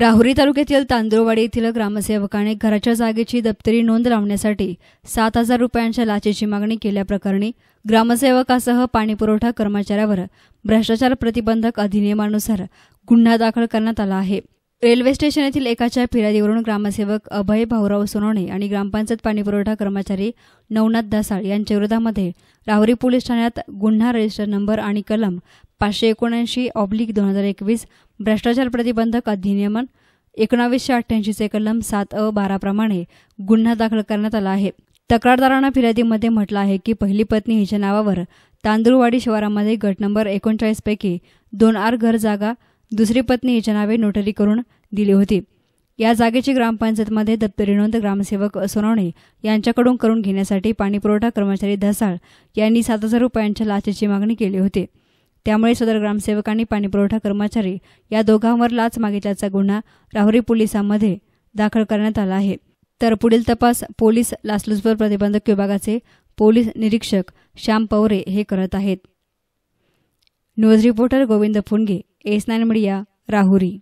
राहुरी तालुक्यातील तांदुळवाडी येथील ग्रामसेवकाने घराच्या जागेची दप्तरी नोंद लावण्यासाठी सात हजार रुपयांच्या लाचेची मागणी केल्याप्रकरणी ग्रामसेवकासह पाणीपुरवठा कर्मचाऱ्यावर भ्रष्टाचार प्रतिबंधक अधिनियमानुसार गुन्हा दाखल करण्यात आला आहे रेल्वे स्टेशन येथील एकाच्या फिर्यादीवरून ग्रामसेवक अभय भाऊराव सोनवणे आणि ग्रामपंचायत पाणीपुरवठा कर्मचारी नवनाथ दासाळ यांच्या विरोधामध्ये राहुरी पोलीस ठाण्यात गुन्हा रजिस्टर नंबर आणि कलम पाचशे एकोणऐंशी ऑब्लिक दोन हजार एकवीस भ्रष्टाचार प्रतिबंधक अधिनियमन एकोणावीसशे अठ्ठ्याऐंशीचे कलम सात अ बाराप्रमाणे गुन्हा दाखल करण्यात आला आहे तक्रारदारांना फिर्यादीमध्ये म्हटलं आहे की पहिली पत्नी हिच्या नावावर तांदूळवाडी शिवारामध्ये गट नंबर एकोणचाळीसपैकी दोन आर घर जागा दुसरी पत्नी हिच्या नावे नोटरी करून दिली होती या जागेची ग्रामपंचायतमध्ये दप्तरी नोंद ग्रामसेवक सोनवणे यांच्याकडून करून घेण्यासाठी पाणीपुरवठा कर्मचारी धसाळ यांनी सात हजार रुपयांच्या लाचेची मागणी केली होती त्यामुळे सदर ग्रामसेवकांनी पाणीपुरवठा कर्मचारी या दोघांवर लाच मागितल्याचा गुन्हा राहुरी पोलिसांमध्ये दाखल करण्यात आला आहे तर पुढील तपास पोलीस लाचलुचपत प्रतिबंधक विभागाचे पोलीस निरीक्षक श्याम पवरे हे करत आहेत news reporter Govind Phundge S nine media Rahuri